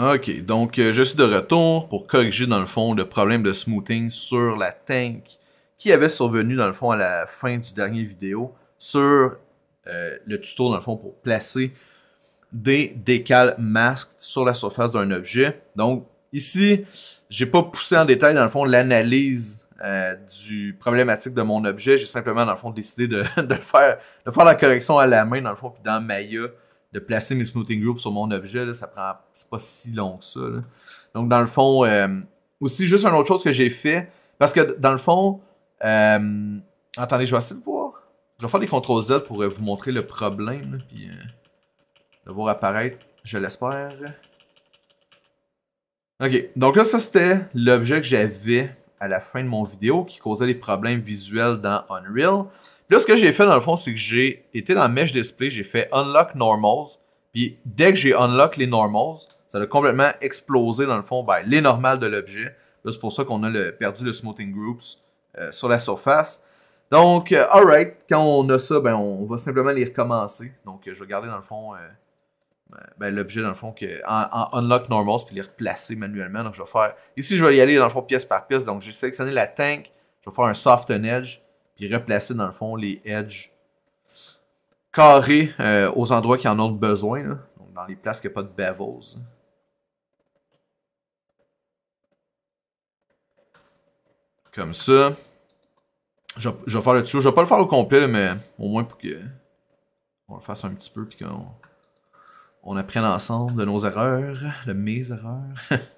OK, donc euh, je suis de retour pour corriger dans le fond le problème de smoothing sur la tank qui avait survenu dans le fond à la fin du dernier vidéo sur euh, le tuto dans le fond pour placer des décales masques sur la surface d'un objet. Donc ici, j'ai pas poussé en détail dans le fond l'analyse euh, du problématique de mon objet. J'ai simplement dans le fond décidé de, faire, de faire la correction à la main dans le fond puis dans Maya de placer mes smoothing groups sur mon objet, là, ça prend pas si long que ça. Donc dans le fond, euh, aussi juste une autre chose que j'ai fait, parce que dans le fond, euh, attendez, je vais essayer de voir. Je vais faire des CTRL Z pour euh, vous montrer le problème, puis le voir apparaître, je l'espère. Ok, donc là ça c'était l'objet que j'avais à la fin de mon vidéo qui causait des problèmes visuels dans Unreal. Puis là, ce que j'ai fait dans le fond, c'est que j'ai été dans Mesh Display, j'ai fait Unlock Normals. Puis dès que j'ai Unlock les Normals, ça a complètement explosé dans le fond ben, les normales de l'objet. Là, c'est pour ça qu'on a perdu le Smoothing Groups euh, sur la surface. Donc, euh, alright, quand on a ça, ben, on va simplement les recommencer. Donc, euh, je vais garder dans le fond ben, l'objet, dans le fond, que, en, unlock normals, puis les replacer manuellement. Donc, je vais faire. Ici, je vais y aller, dans le fond, pièce par pièce. Donc, j'ai sélectionné la tank. Je vais faire un soften edge, puis replacer, dans le fond, les edges carrés euh, aux endroits qui en ont besoin. Donc, dans les places qui a pas de bevels. Comme ça. Je, vais faire le tuyau. Je vais pas le faire au complet, mais au moins pour que on le fasse un petit peu, puis qu'on on apprend l'ensemble de nos erreurs, de mes erreurs.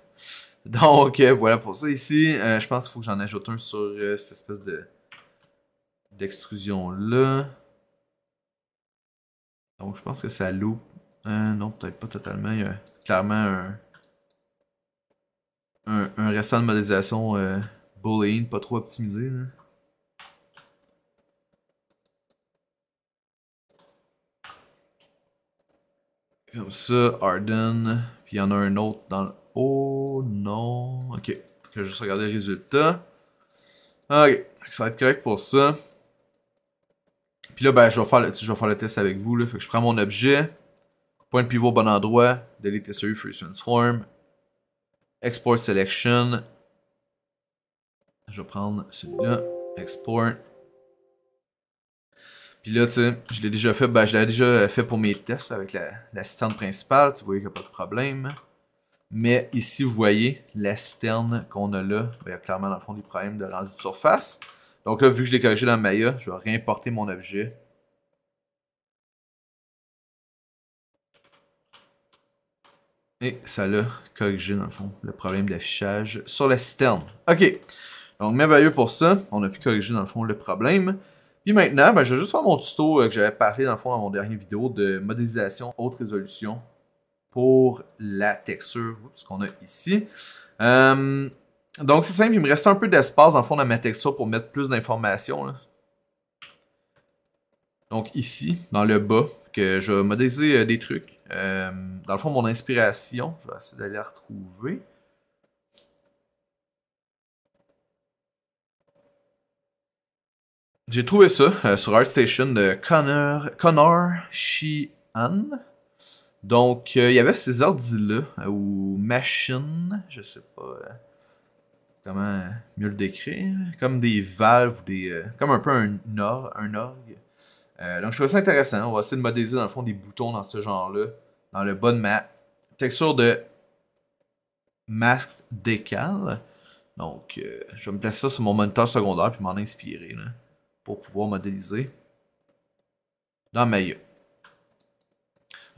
Donc, euh, voilà pour ça. Ici, euh, je pense qu'il faut que j'en ajoute un sur euh, cette espèce de d'extrusion-là. Donc, je pense que ça loupe. non, peut-être pas totalement. Il y a clairement un, un, restant de modélisation boolean, pas trop optimisé. Comme ça, Arden. Puis il y en a un autre dans le... Oh non. Ok. Je vais juste regarder le résultat. Ok. Ça va être correct pour ça. Puis là, ben, je vais faire le, je vais faire le test avec vous. Là. je prends mon objet. Point de pivot au bon endroit. Delete Tesserie, Free Transform. Export Selection. Je vais prendre celui-là. Export. Puis là, tu sais, je l'ai déjà fait, Bah, je l'ai déjà fait pour mes tests avec la, citerne principale, tu voyez qu'il n'y a pas de problème. Mais ici, vous voyez, la citerne qu'on a là, ben, il y a clairement dans le fond des problèmes de rendu de surface. Donc là, vu que je l'ai corrigé dans Maya, je vais réimporter mon objet. Et ça l'a corrigé dans le fond, le problème d'affichage sur la citerne. Ok, donc merveilleux pour ça, on a pu corriger dans le fond le problème maintenant, ben, je vais juste faire mon tuto euh, que j'avais parlé dans le fond mon dernier vidéo de modélisation haute résolution pour la texture qu'on a ici. Euh, donc c'est simple, il me reste un peu d'espace dans le fond dans ma texture pour mettre plus d'informations. Donc ici, dans le bas, que je vais modéliser euh, des trucs. dans le fond, mon inspiration, je vais essayer d'aller la retrouver. J'ai trouvé ça euh, sur ArtStation de Connor, Connor Sheehan. Donc, euh, il y avait ces ordis là euh, ou Machine. je sais pas comment mieux le décrire, comme des valves ou des. comme un peu un, or, orgue. donc, je trouvais ça intéressant. On va essayer de modéliser dans le fond des boutons dans ce genre-là, dans le bas de ma texture de Masked Decal. Donc, je vais me placer ça sur mon moniteur secondaire puis m'en inspirer. Là pour pouvoir modéliser dans Maya.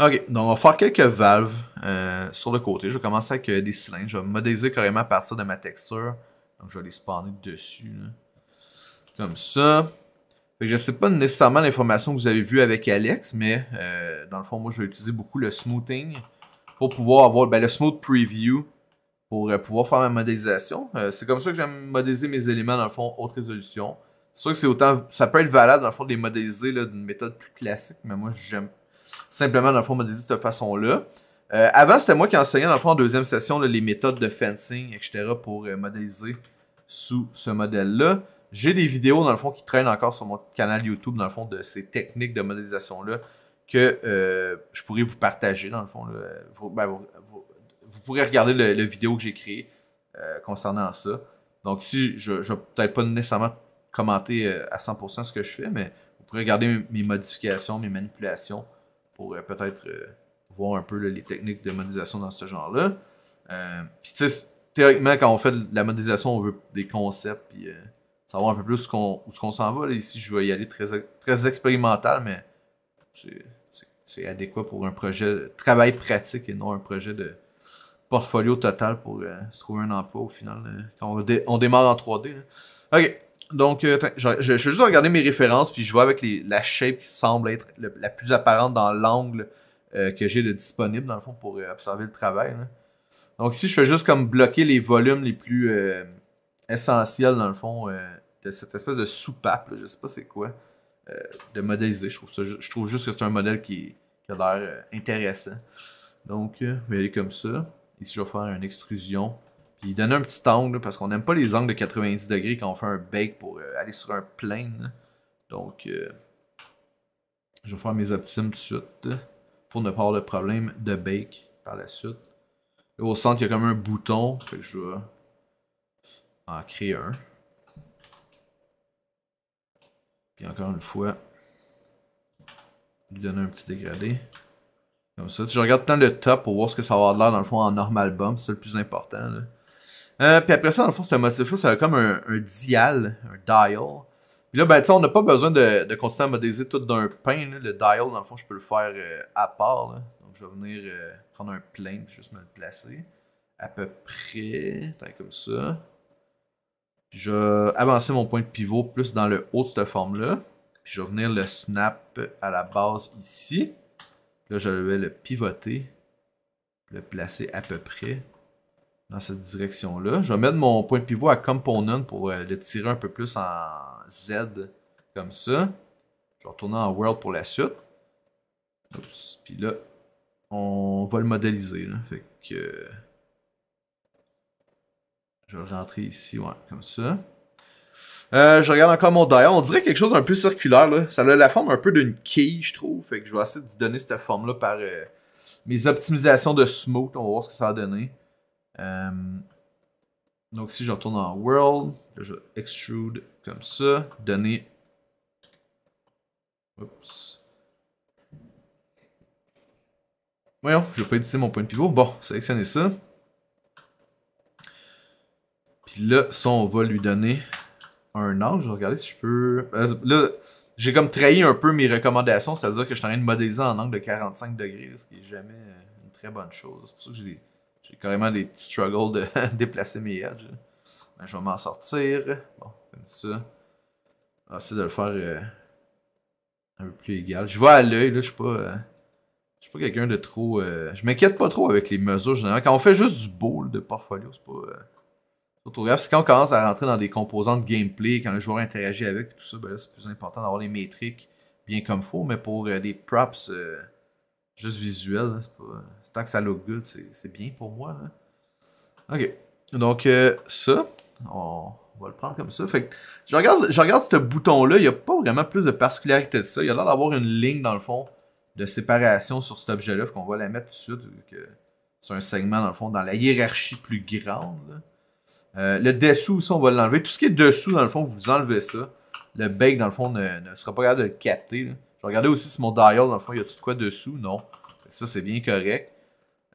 Ok, donc on va faire quelques valves euh, sur le côté. Je vais commencer avec euh, des cylindres. Je vais modéliser carrément à partir de ma texture. Donc je vais les spawner dessus. Comme ça. je ne sais pas nécessairement l'information que vous avez vue avec Alex, mais euh, dans le fond, moi je vais utiliser beaucoup le smoothing pour pouvoir avoir ben, le smooth preview pour pouvoir faire ma modélisation. c'est comme ça que j'aime modéliser mes éléments dans le fond haute résolution. C'est sûr que c'est autant. Ça peut être valable, dans le fond, de les modéliser d'une méthode plus classique, mais moi, j'aime simplement, dans le fond, modéliser de cette façon-là. Euh, avant, c'était moi qui enseignais, dans le fond, en deuxième session, les méthodes de fencing, etc., pour euh, modéliser sous ce modèle-là. J'ai des vidéos, dans le fond, qui traînent encore sur mon canal YouTube, dans le fond, de ces techniques de modélisation-là que euh, je pourrais vous partager, dans le fond. Ben, vous, pourrez regarder la vidéo que j'ai créée concernant ça. Donc, ici, je ne vais peut-être pas nécessairement commenter euh, à 100% ce que je fais, mais vous pourrez regarder mes modifications, mes manipulations pour euh, peut-être euh, voir un peu les techniques de modélisation dans ce genre-là. puis tu sais, théoriquement, quand on fait de la modélisation, on veut des concepts, puis savoir un peu plus où ce qu'on s'en va. ici, je vais y aller très, très expérimental, mais c'est adéquat pour un projet de travail pratique et non un projet de portfolio total pour se trouver un emploi au final, quand on, démarre en 3D. OK. Donc, euh, je, vais juste regarder mes références, puis je vois avec la shape qui semble être la plus apparente dans l'angle euh, que j'ai de disponible, dans le fond, pour euh, observer le travail. Donc, si je fais juste comme bloquer les volumes les plus essentiels, dans le fond, de cette espèce de soupape, là, je sais pas c'est quoi, de modéliser. Je trouve, je trouve juste que c'est un modèle qui, qui a l'air intéressant. Donc, je vais aller comme ça. Ici, je vais faire une extrusion il donne un petit angle, parce qu'on n'aime pas les angles de 90 degrés quand on fait un bake pour euh, aller sur un plane. Hein. Donc, euh, je vais faire mes optimes tout de suite, pour ne pas avoir le problème de bake par la suite. au centre, il y a comme un bouton, que je vais en créer un. Puis encore une fois, lui donner un petit dégradé. Comme ça, Je regarde tant le top pour voir ce que ça va avoir l'air dans le fond en normal bump, c'est le plus important. Là. Euh, puis après ça, dans le fond, un motif-là, ça a comme un, dial, un dial. Puis là, ben, tu on n'a pas besoin de, de continuer à modéliser tout d'un pain. Le dial, dans le fond, je peux le faire euh, à part. Donc, je vais venir euh, prendre un plein juste me le placer. À peu près, comme ça. Puis je vais avancer mon point de pivot plus dans le haut de cette forme-là. Puis je vais venir le snap à la base ici. là, je vais le pivoter, le placer à peu près dans cette direction-là. Je vais mettre mon point de pivot à component pour euh, le tirer un peu plus en Z, comme ça. Je vais retourner en world pour la suite. Oups, puis là, on va le modéliser. je vais le rentrer ici, ouais, comme ça. Euh, je regarde encore mon dial. On dirait quelque chose d'un peu circulaire. Ça a la forme un peu d'une quille, je trouve. Fait que je vais essayer de donner cette forme-là par euh, mes optimisations de smooth On va voir ce que ça va donner. Euh, donc si je retourne en World, je vais extrude comme ça, donner... Oups. Voyons, je vais pas éditer mon point de pivot. Bon, sélectionnez ça. Puis là, ça, on va lui donner un angle. Je vais regarder si je peux... Euh, là, j'ai comme trahi un peu mes recommandations, c'est-à-dire que je suis en train de modéliser en angle de 45 degrés, ce qui est jamais une très bonne chose. C'est pour ça que j'ai des j'ai carrément des petits struggles de déplacer mes edges. Ben, je vais m'en sortir. Bon, comme ça. On va essayer de le faire euh, un peu plus égal. Je vois à l'œil, là, je suis pas. Euh, je suis pas quelqu'un de trop. Euh, je m'inquiète pas trop avec les mesures généralement. Quand on fait juste du bowl de portfolio, c'est pas, pas. trop grave. C'est quand on commence à rentrer dans des composantes gameplay, quand le joueur interagit avec tout ça, ben c'est plus important d'avoir les métriques bien comme il faut. Mais pour des props juste visuel. Hein, c'est pas... Euh, tant que ça look good, c'est bien pour moi. Hein. Ok. Donc, euh, ça, on va le prendre comme ça. Fait je regarde, je regarde ce bouton-là. Il n'y a pas vraiment plus de particularité de ça. Il a l'air d'avoir une ligne, dans le fond, de séparation sur cet objet-là. qu'on va la mettre tout de suite. Que c'est un segment, dans le fond, dans la hiérarchie plus grande. Euh, le dessous aussi, on va l'enlever. Tout ce qui est dessous, dans le fond, vous enlevez ça. Le bec, dans le fond, ne, sera pas capable de le capter. Je vais regarder aussi si mon dial, dans le fond, il y a tout de quoi dessous? Non. Ça, c'est bien correct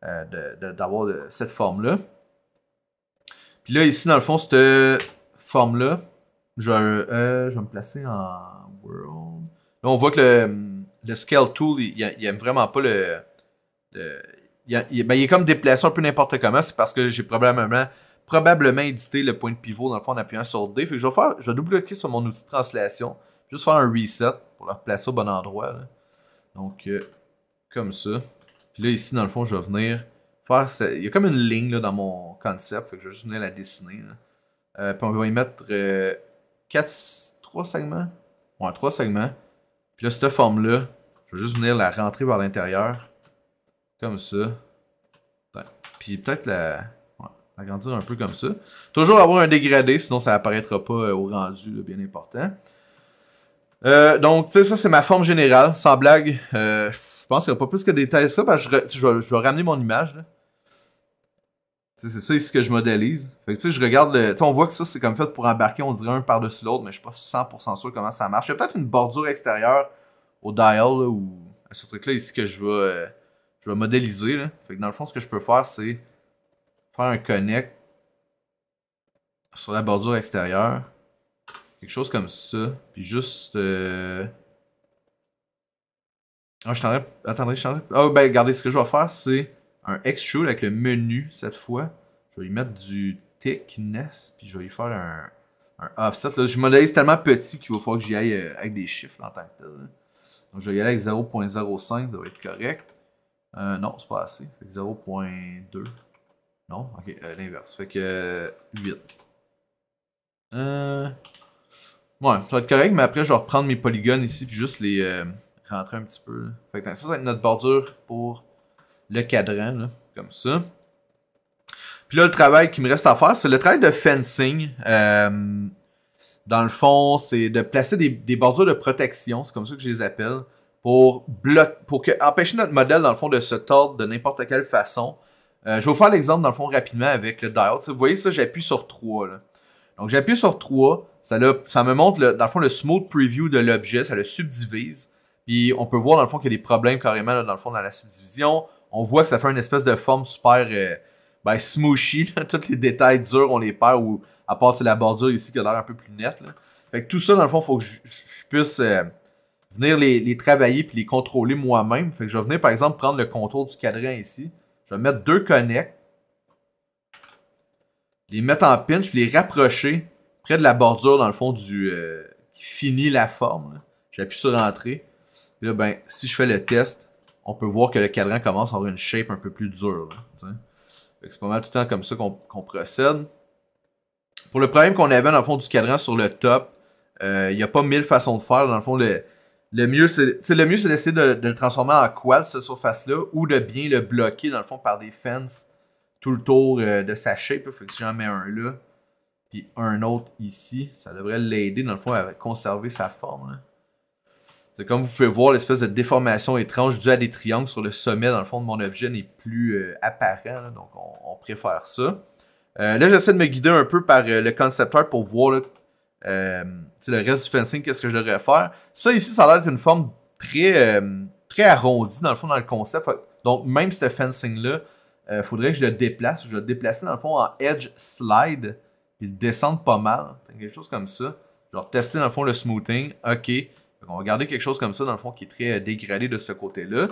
euh, d'avoir cette forme-là. Puis là, ici, dans le fond, cette forme-là, je, euh, je, vais me placer en World. Là, on voit que le, Scale Tool, il, il aime vraiment pas le... Ben, il, est comme déplacé un peu n'importe comment. C'est parce que j'ai probablement, probablement édité le point de pivot, dans le fond, en appuyant sur D. je vais, je vais double-cliquer sur mon outil de translation. Juste faire un reset pour le placer au bon endroit. Donc, euh, comme ça. Puis là, ici, dans le fond, je vais venir faire... Il y a comme une ligne dans mon concept, que je vais juste venir la dessiner. Euh, puis on va y mettre 4, euh, 3 segments. Ouais, 3 segments. Puis là, cette forme-là, je vais juste venir la rentrer vers l'intérieur. Comme ça. Puis peut-être la... un peu comme ça. Toujours avoir un dégradé, sinon ça apparaîtra pas au rendu, bien important. Euh, donc, tu sais, ça, c'est ma forme générale, sans blague. Euh, je pense qu'il n'y a pas plus que tailles ça, parce que je, vais, ramener mon image, là. C'est ça ici que je modélise. Fait que tu sais, je regarde le. on voit que ça, c'est comme fait pour embarquer, on dirait un par-dessus l'autre, mais je suis pas 100% sûr comment ça marche. Il y a peut-être une bordure extérieure au dial, ou à ce truc-là ici que je vais, euh, je vais modéliser, Fait que dans le fond, ce que je peux faire, c'est faire un connect sur la bordure extérieure. Quelque chose comme ça. Puis juste... Euh, ah, je Attendez, je Ah, ben, regardez, ce que je vais faire, c'est un extrude avec le menu, cette fois. Je vais lui mettre du thickness, puis je vais lui faire un, offset. Là, je modélise tellement petit qu'il va falloir que j'y aille euh, avec des chiffres en tant Donc, je vais y aller avec 0.05, ça va être correct. Euh, non, c'est pas assez. que 0.2. Non, ok, euh, l'inverse. Fait que 8. Euh... Ouais, ça va être correct, mais après, je vais reprendre mes polygones ici, puis juste les euh, rentrer un petit peu. Fait ça, ça va être notre bordure pour le cadran, là, comme ça. Puis là, le travail qui me reste à faire, c'est le travail de fencing. Euh, dans le fond, c'est de placer des, des bordures de protection, c'est comme ça que je les appelle, pour, bloc pour que, empêcher notre modèle, dans le fond, de se tordre de n'importe quelle façon. Euh, je vais vous faire l'exemple, dans le fond, rapidement avec le dial. Vous voyez ça, j'appuie sur 3. Là. Donc, j'appuie sur 3. Ça, me montre, dans le fond, le smooth preview de l'objet. Ça le subdivise. Puis on peut voir, dans le fond, qu'il y a des problèmes carrément, là, dans le fond, dans la subdivision. On voit que ça fait une espèce de forme super euh, ben, smooshy. Tous les détails durs, on les perd. Ou à part la bordure ici qui a l'air un peu plus nette. Fait que tout ça, dans le fond, faut que je, puisse euh, venir les, travailler puis les contrôler moi-même. Fait que je vais venir, par exemple, prendre le contour du cadran ici. Je vais mettre deux connects. Les mettre en pinch puis les rapprocher près de la bordure, dans le fond, du euh, qui finit la forme. J'appuie sur Entrée. là, ben, si je fais le test, on peut voir que le cadran commence à avoir une shape un peu plus dure. C'est pas mal tout le temps comme ça qu'on procède. Pour le problème qu'on avait dans le fond du cadran sur le top, euh, il n'y a pas mille façons de faire. Dans le fond, le, le mieux, c'est d'essayer de, le transformer en quad, cette surface-là, ou de bien le bloquer, dans le fond, par des fences tout le tour euh, de sa shape. Fait que j'en mets un là, puis un autre ici. Ça devrait l'aider, dans le fond, à conserver sa forme. Hein. C'est comme vous pouvez voir, l'espèce de déformation étrange due à des triangles sur le sommet, dans le fond, de mon objet n'est plus euh, apparent. donc, on, préfère ça. Euh, là, j'essaie de me guider un peu par euh, le concepteur pour voir le reste du fencing, qu'est-ce que je devrais faire. Ça, ici, ça a l'air d'être une forme très, très arrondie, dans le fond, dans le concept. Donc, même ce fencing-là, il faudrait que je le déplace. Je vais le déplacer, dans le fond, en edge slide. Ils descendent pas mal, quelque chose comme ça. Je tester dans le fond le smoothing. OK. Donc, on va garder quelque chose comme ça, dans le fond, qui est très euh, dégradé de ce côté-là.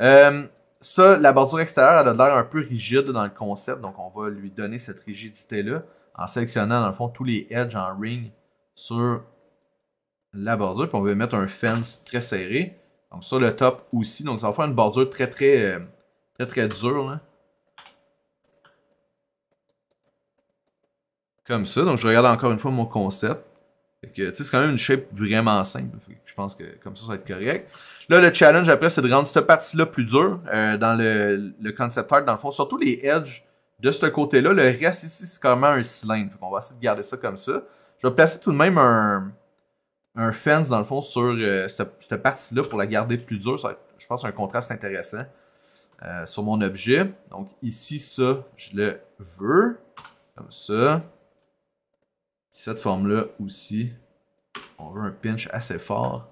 Euh, ça, la bordure extérieure, elle a l'air un peu rigide dans le concept, donc on va lui donner cette rigidité-là en sélectionnant, dans le fond, tous les edges en ring sur la bordure. Puis on va mettre un fence très serré, donc sur le top aussi. Donc ça va faire une bordure très, très, très, euh, très, très dure, là. comme ça. Donc, je regarde encore une fois mon concept. tu sais, c'est quand même une shape vraiment simple. je pense que comme ça, ça va être correct. Là, le challenge après, c'est de rendre cette partie-là plus dure euh, dans le, le concept art, dans le fond. Surtout les edges de ce côté-là. Le reste ici, c'est quand même un cylindre. On va essayer de garder ça comme ça. Je vais placer tout de même un, un fence, dans le fond, sur euh, cette, partie-là pour la garder plus dure. Ça va être, je pense, un contraste intéressant euh, sur mon objet. Donc ici, ça, je le veux. Comme ça cette forme-là aussi, on veut un pinch assez fort.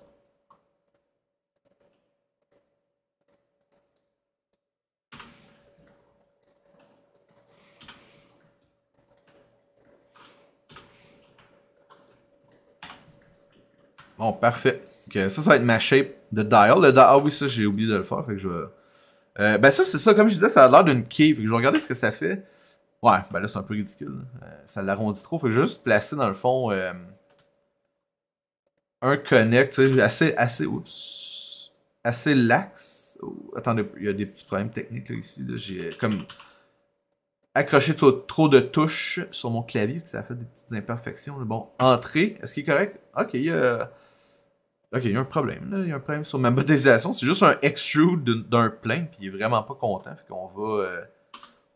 Bon, parfait. ça, ça va être ma shape de dial. ah oui, ça, j'ai oublié de le faire. Fait que je euh, ben ça, c'est ça. Comme je disais, ça a l'air d'une key. je vais regarder ce que ça fait. Ouais, ben là, c'est un peu ridicule. Euh, ça l'arrondit trop. Faut juste placer, dans le fond, euh, un connect, assez, assez, assez lax. Oh, attendez, il y a des petits problèmes techniques, là, ici. J'ai, euh, comme, accroché trop de touches sur mon clavier, que ça a fait des petites imperfections. Bon, entrée, est-ce qu'il est correct? Ok, il y a... Ok, il y a un problème, Il y a un problème sur ma modélisation. C'est juste un extrude d'un plein puis il est vraiment pas content. Fait qu'on va...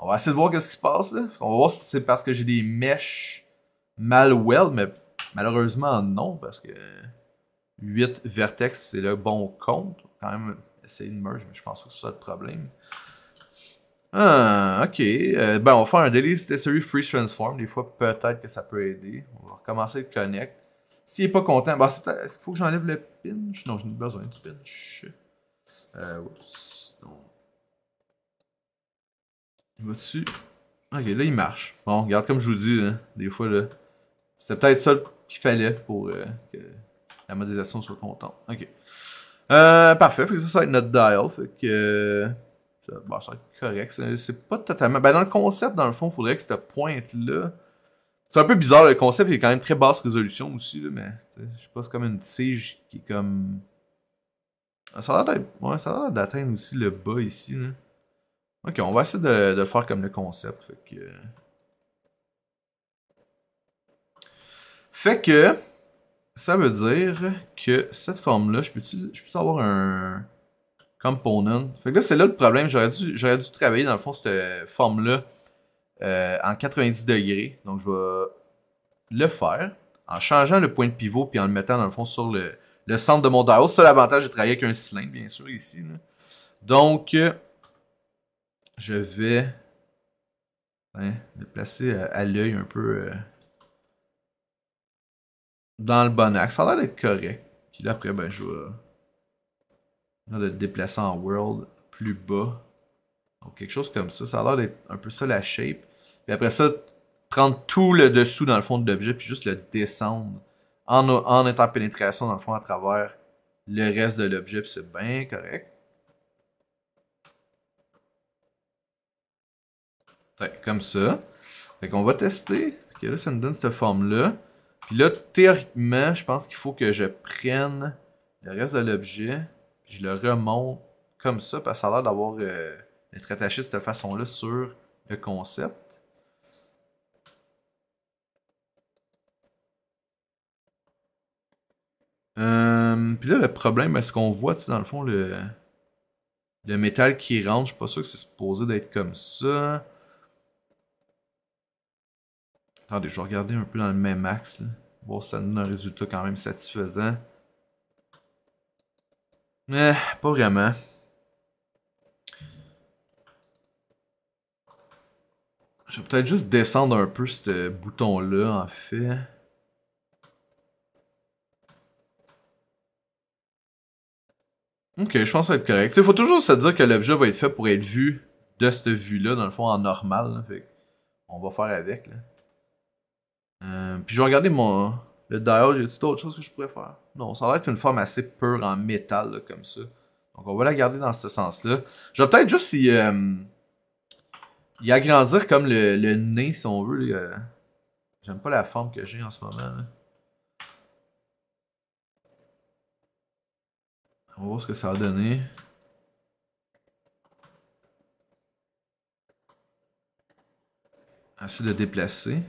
On va essayer de voir qu'est-ce qui se passe là. On va voir si c'est parce que j'ai des mèches mal weld, mais malheureusement non, parce que 8 vertex c'est le bon compte. Quand même, essayer de merge, mais je pense pas que c'est ça le problème. Ah, ok. Euh, ben, on va faire un Delete Accessory free Transform. Des fois, peut-être que ça peut aider. On va recommencer le connect. S'il est pas content, ben, est-ce qu'il faut que j'enlève le pinch Non, je n'ai besoin du pinch. Euh, il va dessus. Ok, là, il marche. Bon, regarde, comme je vous dis, hein, des fois, là, c'était peut-être ça qu'il fallait pour euh, que la modélisation soit contente. Ok. Euh, parfait, fait que ça, ça va être notre dial. Fait que. Euh, ça, bon, ça va être correct. C'est pas totalement. Ben, dans le concept, dans le fond, il faudrait que cette pointe-là. C'est un peu bizarre, le concept il est quand même très basse résolution aussi, là, mais je sais pas, c'est comme une tige qui est comme. Ah, ça a l'air d'atteindre ouais, aussi le bas ici. Là. Ok, on va essayer de, le faire comme le concept. Fait que... ça veut dire que cette forme-là, je peux-tu je avoir un component? Fait que là, c'est là le problème. J'aurais dû, travailler, dans le fond, cette forme-là euh, en 90 degrés. Donc, je vais le faire en changeant le point de pivot puis en le mettant, dans le fond, sur le, centre de mon dial. C'est l'avantage de travailler avec un cylindre, bien sûr, ici. Donc, je vais le placer euh, à, l'œil un peu euh, dans le bon axe. Ça a l'air d'être correct. Puis là, après, ben, je vais, le euh, déplacer en world plus bas. Donc, quelque chose comme ça. Ça a l'air d'être un peu ça la shape. Puis après ça, prendre tout le dessous dans le fond de l'objet, puis juste le descendre en, en interpénétration dans le fond à travers le reste de l'objet, c'est bien correct. Fait, comme ça. Fait qu'on va tester. Ok, là, ça me donne cette forme-là. Puis là, théoriquement, je pense qu'il faut que je prenne le reste de l'objet, puis je le remonte comme ça, parce que ça a l'air d'avoir euh, d'être attaché de cette façon-là sur le concept. Euh, puis là, le problème, est ce qu'on voit, dans le fond, le, le métal qui rentre. Je suis pas sûr que c'est supposé d'être comme ça. Attendez, je vais regarder un peu dans le même axe. Voir si ça donne un résultat quand même satisfaisant. Mais eh, pas vraiment. Je vais peut-être juste descendre un peu ce bouton-là, en fait. Ok, je pense que ça va être correct. Il faut toujours se dire que l'objet va être fait pour être vu de cette vue-là, dans le fond, en normal. on va faire avec. Là. Euh, puis je vais regarder mon. Le diode, j'ai a autre d'autres choses que je pourrais faire? Non, ça a l'air une forme assez pure en métal, comme ça. Donc on va la garder dans ce sens-là. Je vais peut-être juste y, euh, agrandir comme le, nez, si on veut. J'aime pas la forme que j'ai en ce moment. On va voir ce que ça va donner. Assez de déplacer.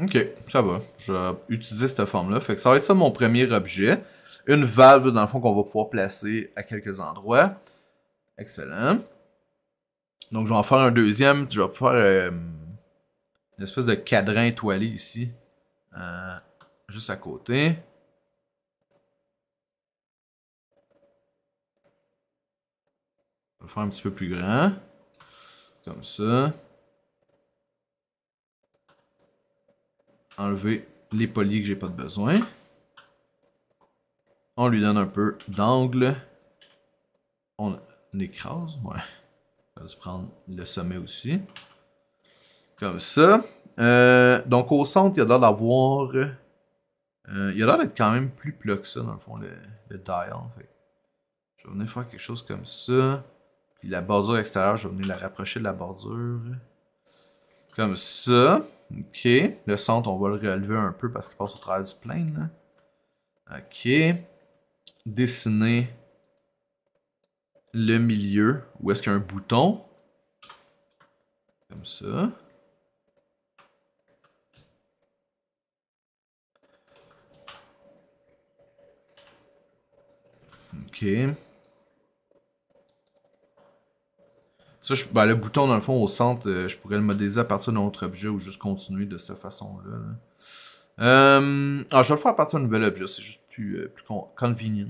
Ok, ça va. Je vais utiliser cette forme-là. Fait que ça va être ça mon premier objet. Une valve, dans le fond, qu'on va pouvoir placer à quelques endroits. Excellent. Donc, je vais en faire un deuxième. Je vais faire euh, une espèce de cadran étoilé ici. Euh, juste à côté. Je vais le faire un petit peu plus grand. Comme ça. enlever les polis que j'ai pas de besoin. On lui donne un peu d'angle. On écrase, ouais. On va se prendre le sommet aussi. Comme ça. Euh, donc au centre, il y a l'air d'avoir... Euh, il a l'air d'être quand même plus plat que ça, dans le fond, le, dial. Je vais venir faire quelque chose comme ça. Puis la bordure extérieure, je vais venir la rapprocher de la bordure. Comme ça. OK. Le centre, on va le relever un peu parce qu'il passe au travers du plein Là. OK. Dessiner le milieu. Où est-ce qu'il y a un bouton? Comme ça. OK. Ça, je, ben, le bouton, dans le fond, au centre, euh, je pourrais le modéliser à partir d'un autre objet ou juste continuer de cette façon-là. Euh, ah, je vais le faire à partir d'un nouvel objet, c'est juste plus, euh, plus convenient.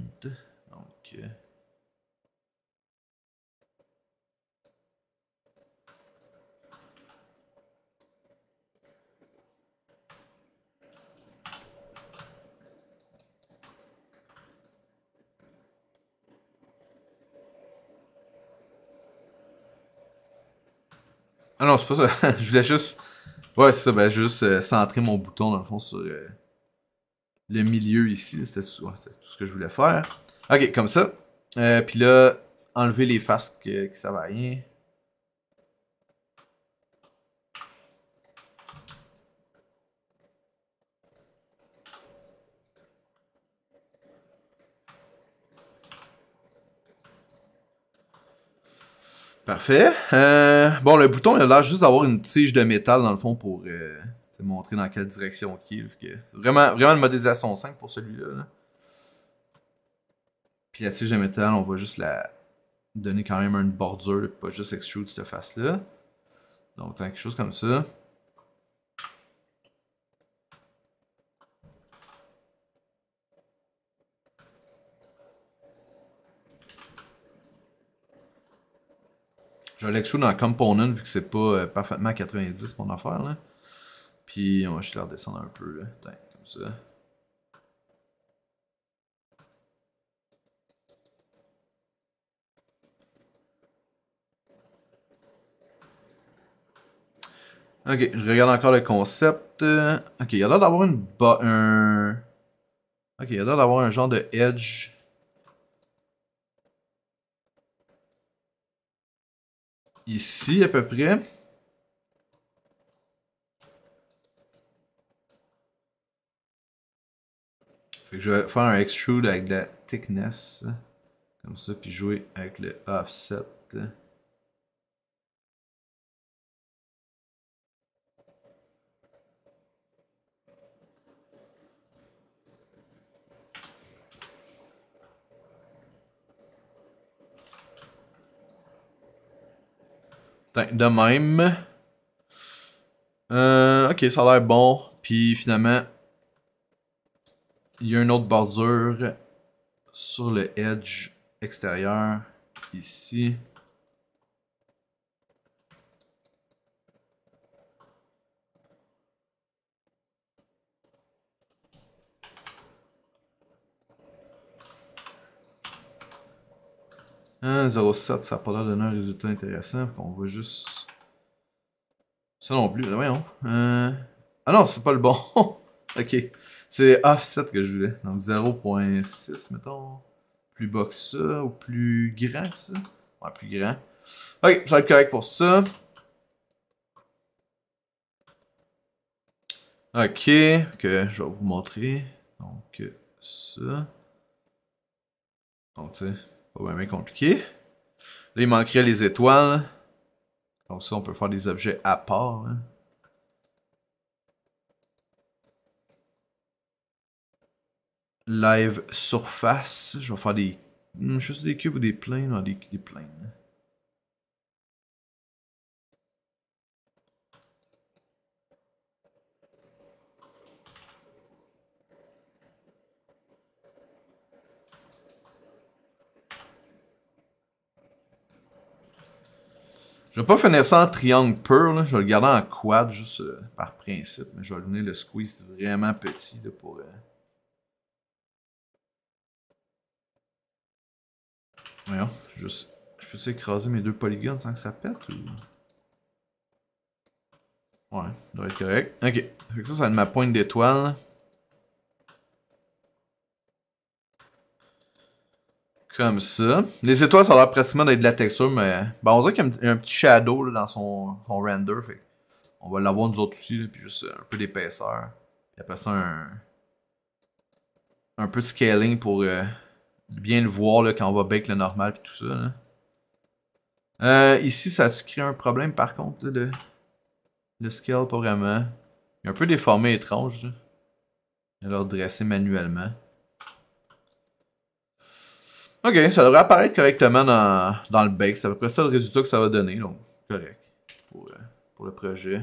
Donc, euh, Ah non, c'est pas ça. je voulais juste. Ouais, ça. Ben, juste euh, centrer mon bouton, dans le fond, sur euh, le milieu ici. C'était tout... ce que je voulais faire. Ok, comme ça. Euh, puis là, enlever les faces que ça va rien. Parfait. Euh, bon, le bouton, il a l'air juste d'avoir une tige de métal dans le fond pour euh, te montrer dans quelle direction qu'il est. Vraiment, vraiment une modélisation simple pour celui-là. Puis la tige de métal, on va juste la donner quand même une bordure, pas juste extrude cette face-là. Donc, quelque chose comme ça. Je vais dans Component vu que c'est pas euh, parfaitement 90 mon affaire. Là. Puis on va juste la redescendre un peu. Là. comme ça. Ok, je regarde encore le concept. Ok, il y a l'air d'avoir une. Ok, il y a l'air d'avoir un genre de edge ici à peu près. je vais faire un extrude avec la thickness. Comme ça, puis jouer avec le offset. de même. Euh, ok, ça a l'air bon. Puis finalement, il y a une autre bordure sur le edge extérieur ici. 0.7, hein, ça n'a pas l'air donner un résultat intéressant. On va juste... Ça non plus, ben voyons. Euh, ah non, c'est pas le bon. ok. C'est offset que je voulais. Donc 0.6, mettons. Plus bas que ça, ou plus grand que ça. Ouais, plus grand. Ok, ça va être correct pour ça. Ok, que je vais vous montrer. Donc, ça. Donc, tu pas bien, compliqué. Là, il manquerait les étoiles. Donc ça, on peut faire des objets à part. Hein. Live surface. Je vais faire des... Hmm, juste des cubes ou des planes. Non, des, des planes. Hein. Je vais pas finir ça en triangle pur, là. je vais le garder en quad juste euh, par principe, mais je vais donner le squeeze vraiment petit là, pour... Euh, Voyons, juste... Je peux-tu écraser mes deux polygones sans que ça pète ou... Ouais, ça doit être correct. Ok, ça, ça va être ma pointe d'étoile. Comme ça. Les étoiles, ça a l'air pratiquement d'être de la texture, mais ben, on dirait qu'il y a un, petit shadow dans son, render. On va l'avoir nous autres aussi, puis juste un peu d'épaisseur. a après ça, un, un peu de scaling pour euh, bien le voir là, quand on va bake le normal, et tout ça. Euh, ici, ça a-tu créé un problème par contre de... Le scale, pas vraiment. Il est un peu déformé étrange. Là. Il va manuellement. Ok, ça devrait apparaître correctement dans, dans le bake. C'est à peu près ça le résultat que ça va donner. Donc, correct. Pour, euh, pour le projet.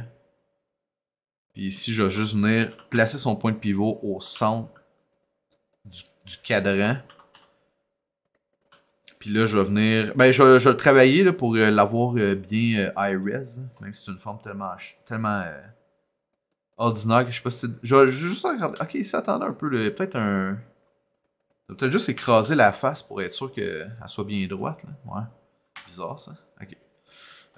Et ici, je vais juste venir placer son point de pivot au centre du, du cadran. Puis là, je vais venir. Ben, je, vais le travailler là, pour euh, l'avoir euh, bien high res. Même si c'est une forme tellement, tellement ordinaire que je sais pas si. Je vais juste regarder. Ok, ça attendait un peu. Peut-être un peut juste écraser la face pour être sûr qu'elle soit bien droite. Là. Ouais. Bizarre ça. Ok.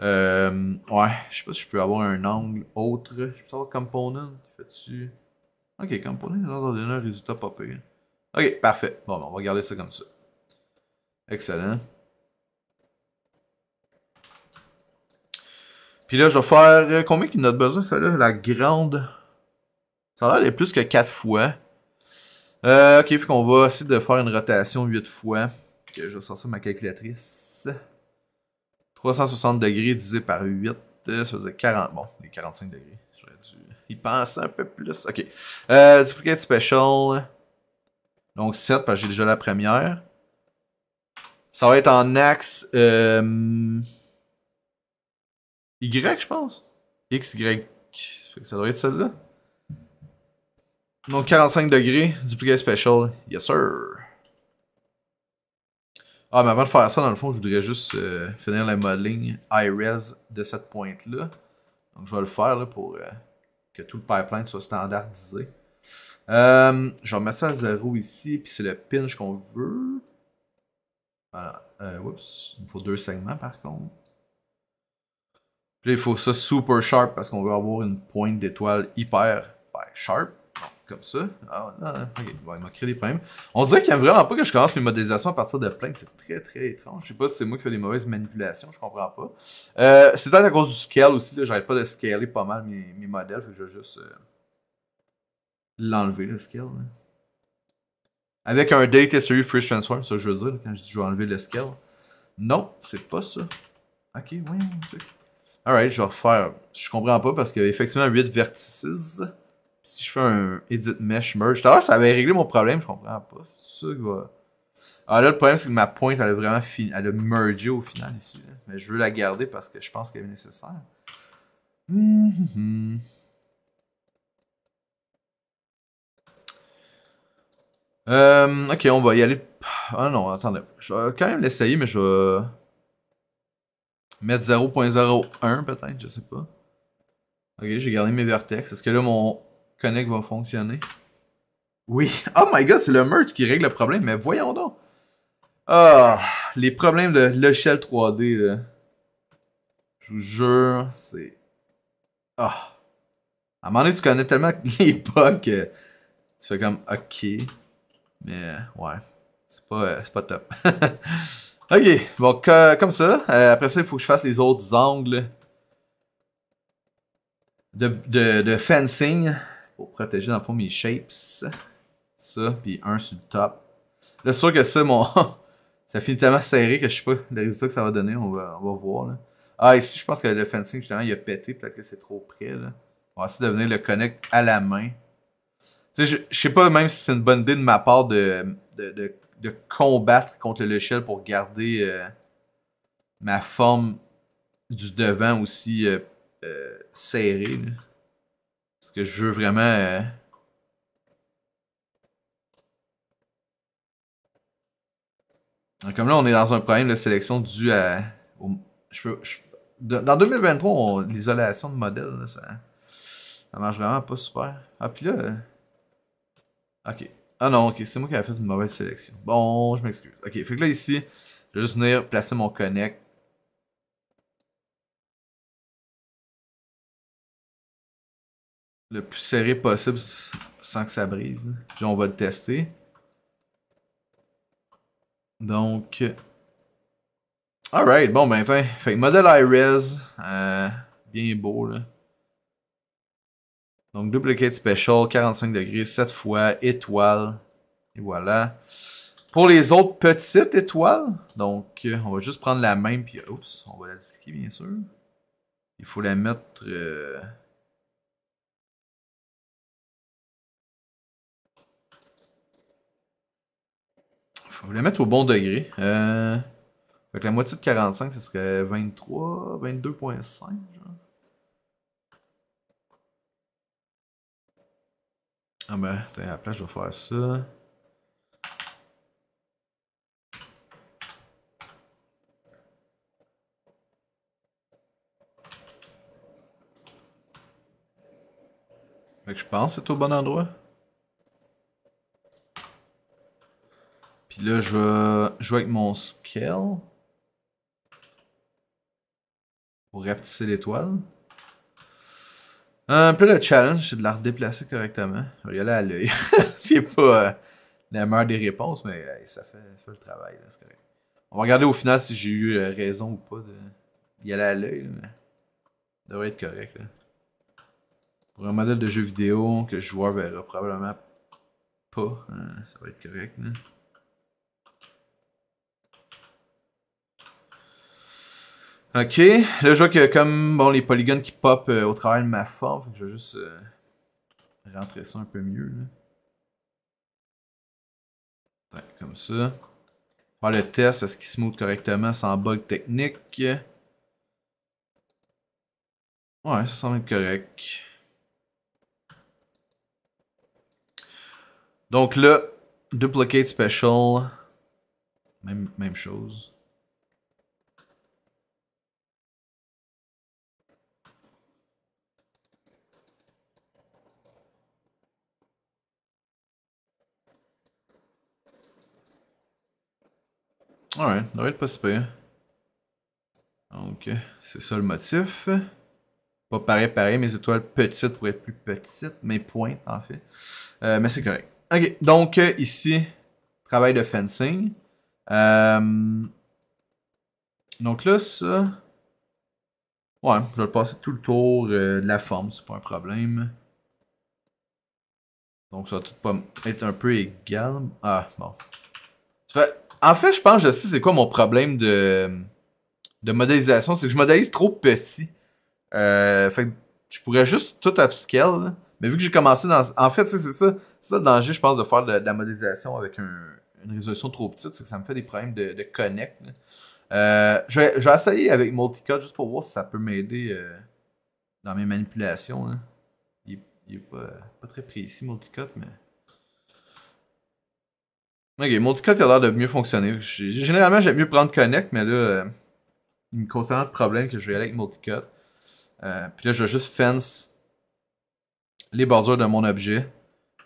Euh, ouais, je sais pas si je peux avoir un angle autre. Je peux savoir component. Fais-tu. Ok, component, ça donner un résultat pas Ok, parfait. Bon, ben, on va garder ça comme ça. Excellent. Puis là, je vais faire. Euh, combien qu'il a besoin, ça là La grande. Ça a l'air d'être plus que 4 fois. Euh, ok, on qu'on va essayer de faire une rotation 8 fois. je vais sortir ma calculatrice. 360 degrés divisé par 8, euh, ça faisait 40. Bon, les 45 degrés. J'aurais dû y penser un peu plus. Ok. Euh, duplicate special. Donc 7, parce que j'ai déjà la première. Ça va être en axe euh, Y, je pense. xy Ça doit être celle-là. Donc 45 degrés, duplicate special, yes sir. Ah, mais avant de faire ça, dans le fond, je voudrais juste euh, finir la modeling iRes de cette pointe-là. Donc je vais le faire pour euh, que tout le pipeline soit standardisé. Euh, je vais remettre ça à zéro ici, puis c'est le pinch qu'on veut. Voilà. oups, il me faut deux segments par contre. Puis il faut ça super sharp parce qu'on veut avoir une pointe d'étoile hyper ben, sharp ça. Ah, non, ok, il m'a créé des problèmes. On dirait qu'il a vraiment pas que je commence mes modélisations à partir de plaintes. C'est très, très étrange. Je sais pas si c'est moi qui fais des mauvaises manipulations, je comprends pas. Euh, c'est peut-être à cause du scale aussi. J'arrête pas de scaler pas mal mes, modèles. Fait que je vais juste euh, l'enlever, le scale. Avec un Date series free Transform, ça je veux dire, quand je dis je vais enlever le scale. Non, c'est pas ça. Ok, oui, c'est... Alright, je vais refaire. Je comprends pas parce qu'il effectivement 8 vertices si je fais un edit mesh merge, tout à l'heure ça avait réglé mon problème, je comprends pas. C'est ça que va. Ah là, le problème c'est que ma pointe elle a vraiment fini. Elle a mergé au final ici. Mais je veux la garder parce que je pense qu'elle est nécessaire. Mm-hmm. Euh, ok, on va y aller. Ah non, attendez. Je vais quand même l'essayer, mais je vais mettre 0.01 peut-être, je sais pas. Ok, j'ai gardé mes vertex. Est-ce que là, mon Connect va fonctionner. Oui. Oh my god, c'est le merge qui règle le problème, mais voyons donc. Ah, les problèmes de l'échelle 3D, là. Je vous jure, c'est... Ah. À un moment donné, tu connais tellement l'époque, que tu fais comme, ok. Mais, ouais. C'est pas, euh, pas top. ok, bon comme ça. Euh, après ça, il faut que je fasse les autres angles de, de, de fencing pour protéger dans le fond mes shapes. Ça, puis un sur le top. Là, c'est sûr que ça, mon. ça finit tellement serré que je sais pas le résultat que ça va donner, on va, on va voir. Là. Ah, ici, je pense que le fencing, justement, il a pété. Peut-être que c'est trop près. Là. On va essayer de venir le connect à la main. Tu sais, je, je sais pas même si c'est une bonne idée de ma part de, de, de, de combattre contre le shell pour garder euh, ma forme du devant aussi euh, euh, serrée. Est-ce que je veux vraiment... Euh, comme là, on est dans un problème de sélection dû à... Je peux... Dans 2023, l'isolation de modèle, ça... Ça marche vraiment pas super. Ah, puis là... Euh, ok. Ah non, ok, c'est moi qui avais fait une mauvaise sélection. Bon, je m'excuse. Ok, fait que là, ici, je vais juste venir placer mon connect le plus serré possible sans que ça brise. Puis on va le tester. Donc, alright, bon ben, fin. fait modèle iRes, euh, bien beau là. Donc, duplicate special, 45 degrés, 7 fois, étoile, et voilà. Pour les autres petites étoiles, donc on va juste prendre la même, puis oups, on va la dupliquer bien sûr. Il faut la mettre... Euh, Faut la mettre au bon degré. Euh... Fait que la moitié de 45, ce serait 23, 22.5, Ah ben, attends, à la place, je vais faire ça. Fait que je pense que c'est au bon endroit. Puis là, je vais jouer avec mon scale. Pour rapetisser l'étoile. Un euh, peu le challenge, c'est de la redéplacer correctement. Je vais y aller à l'œil. c'est pas euh, la meilleure des réponses, mais euh, ça, fait, le travail. On va regarder au final si j'ai eu raison ou pas de y aller à l'œil. Ça devrait être correct. Pour un modèle de jeu vidéo que le joueur verra probablement pas, hein, ça va être correct. Là. Ok, là je vois que comme bon les polygones qui pop euh, au travers de ma forme, je vais juste euh, rentrer ça un peu mieux. Là. comme ça. Faire le test, est-ce qu'il smooth correctement sans bug technique? Ouais, ça semble être correct. Donc là, duplicate special. Même, même chose. ouais ça va être pas si Donc, c'est ça le motif. Pas pareil, pareil, mes étoiles petites pourraient être plus petites, mes pointes en fait. Euh, mais c'est correct. Ok, donc ici, travail de fencing. Euh, donc là, ça... Ouais, je vais le passer tout le tour euh, de la forme, c'est pas un problème. Donc ça va tout être un peu égal. Ah, bon. En fait, je pense que c'est quoi mon problème de, de modélisation. C'est que je modélise trop petit. Euh, fait je pourrais juste tout upscale. Mais vu que j'ai commencé dans. En fait, c'est ça. ça le danger, je pense, de faire de, la modélisation avec une résolution trop petite. C'est que ça me fait des problèmes de, connect. Euh, je, vais, essayer avec Multicut juste pour voir si ça peut m'aider euh, dans mes manipulations. Hein. Il, n'est pas, pas très précis, Multicut, mais. Ok, Multicut a l'air de mieux fonctionner. Généralement, j'aime mieux prendre Connect, mais là, euh, il me cause tellement problème que je vais aller avec Multicut. Euh, puis là, je vais juste fence les bordures de mon objet.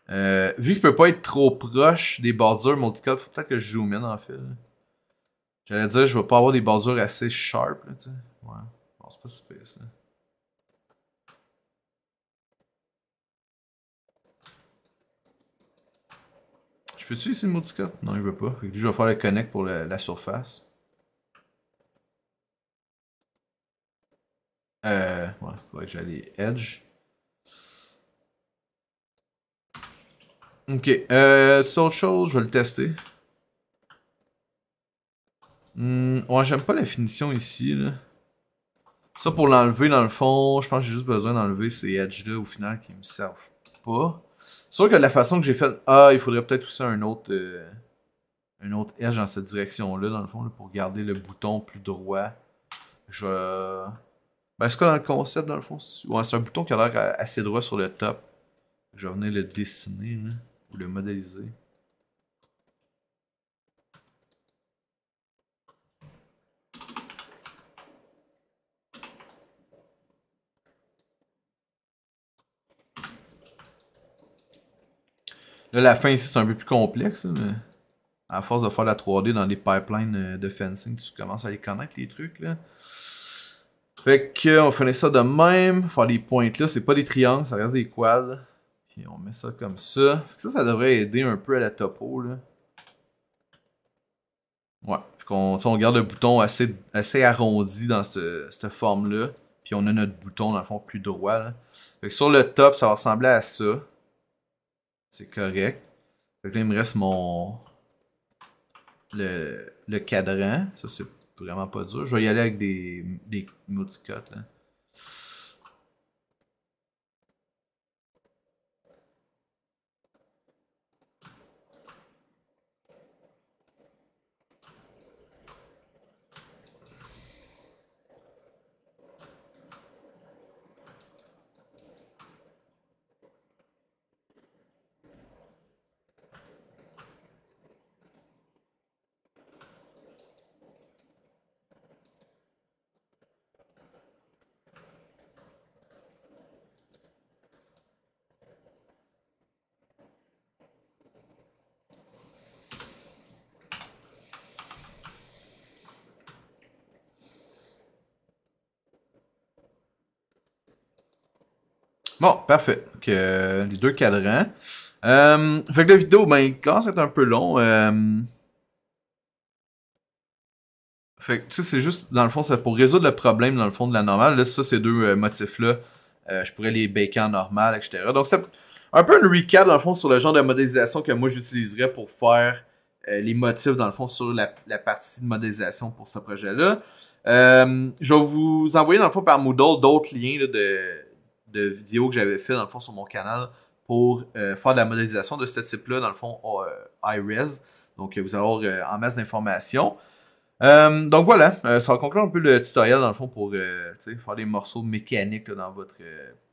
Euh, vu qu'il peut pas être trop proche des bordures Multicut, faut peut-être que je joue in en fait. J'allais dire, je vais pas avoir des bordures assez sharp. Là, ouais, c'est pas si pire ça. peux-tu essayer le mot Non, il veut pas. je vais faire le connect pour la surface. Euh, ouais, faudrait que j'aille Edge. Ok, euh, c'est autre chose, je vais le tester. Hmm, ouais, j'aime pas la finition ici, là. Ça, pour l'enlever, dans le fond, je pense que j'ai juste besoin d'enlever ces edges-là, au final, qui me servent pas sauf que la façon que j'ai fait, ah, il faudrait peut-être aussi un autre, euh, un autre edge dans cette direction-là, dans le fond, pour garder le bouton plus droit. Je. Ben, est-ce que dans le concept, dans le fond ouais, C'est un bouton qui a l'air euh, assez droit sur le top. Je vais venir le dessiner, ou le modéliser. Là, la fin ici, c'est un peu plus complexe, mais à force de faire la 3D dans des pipelines euh, de fencing, tu commences à les connaître, les trucs, là. Fait que, on finit ça de même. Faire des pointes là, c'est pas des triangles, ça reste des quads. Puis on met ça comme ça. ça, ça devrait aider un peu à la topo, là. Ouais. Puis qu'on on garde le bouton assez, assez arrondi dans cette, forme-là. Puis on a notre bouton, dans le fond, plus droit, Fait que sur le top, ça va ressembler à ça. C'est correct. Fait que là, il me reste mon... Le, le cadran. Ça, c'est vraiment pas dur. Je vais y aller avec des, des Bon, parfait. Donc, euh, les deux cadrans. Euh, fait que la vidéo, ben, quand c'est un peu long. Euh. Fait que, tu sais, c'est juste, dans le fond, c'est pour résoudre le problème, dans le fond, de la normale. Là, ça, ces deux motifs-là, je pourrais les baker en normal, etc. Donc, c'est un peu un recap, dans le fond, sur le genre de modélisation que moi, j'utiliserais pour faire les motifs, dans le fond, sur la, partie de modélisation pour ce projet-là. je vais vous envoyer, dans le fond, par Moodle, d'autres liens de de vidéos que j'avais fait dans le fond sur mon canal pour euh, faire de la modélisation de ce type-là, dans le fond, euh, iRes. Donc, euh, vous allez avoir en masse d'informations. donc voilà, ça conclut un peu le tutoriel dans le fond pour faire des morceaux mécaniques dans votre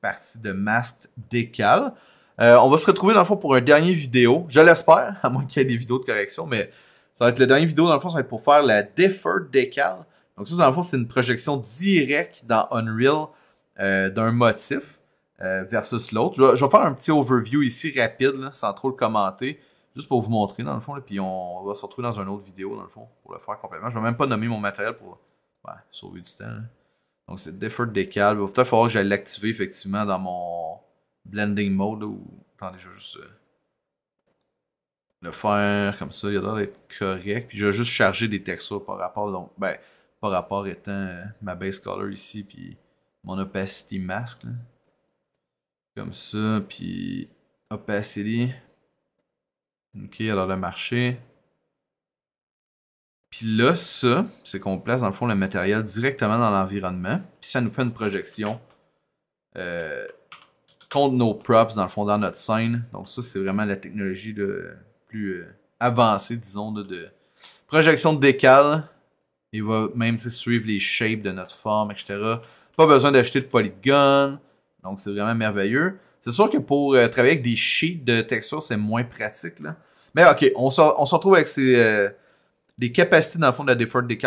partie de masque décal. on va se retrouver dans le fond pour un dernier vidéo, je l'espère, à moins qu'il y ait des vidéos de correction, mais ça va être le dernier vidéo dans le fond, ça va être pour faire la Deferred décal Donc ça, dans le fond, c'est une projection directe dans Unreal euh, d'un motif euh, versus l'autre. Je, vais faire un petit overview ici rapide, sans trop le commenter, juste pour vous montrer dans le fond. puis on va se retrouver dans une autre vidéo, dans le fond, pour le faire complètement. Je vais même pas nommer mon matériel pour sauver du temps. Donc c'est Deferred Decal. Il va peut-être falloir que j'aille l'activer effectivement dans mon blending mode. ou... Attendez, je vais juste euh, le faire comme ça. Il a l'air d'être correct. Puis je vais juste charger des textures par rapport. Donc, ben, par rapport étant ma base color ici. Puis mon opacity mask. Comme ça, puis opacity. Ok, alors le marché. Puis là, ça, c'est qu'on place dans le fond le matériel directement dans l'environnement. Puis ça nous fait une projection euh, contre nos props, dans le fond, dans notre scène. Donc ça, c'est vraiment la technologie de, plus euh, avancée, disons, de, projection de décal. Il va même suivre les shapes de notre forme, etc. Pas besoin d'acheter de Polygon. Donc, c'est vraiment merveilleux. C'est sûr que pour euh, travailler avec des sheets de texture, c'est moins pratique. Là. Mais OK, on se, retrouve avec ces, les euh, capacités, dans le fond, de la Default des.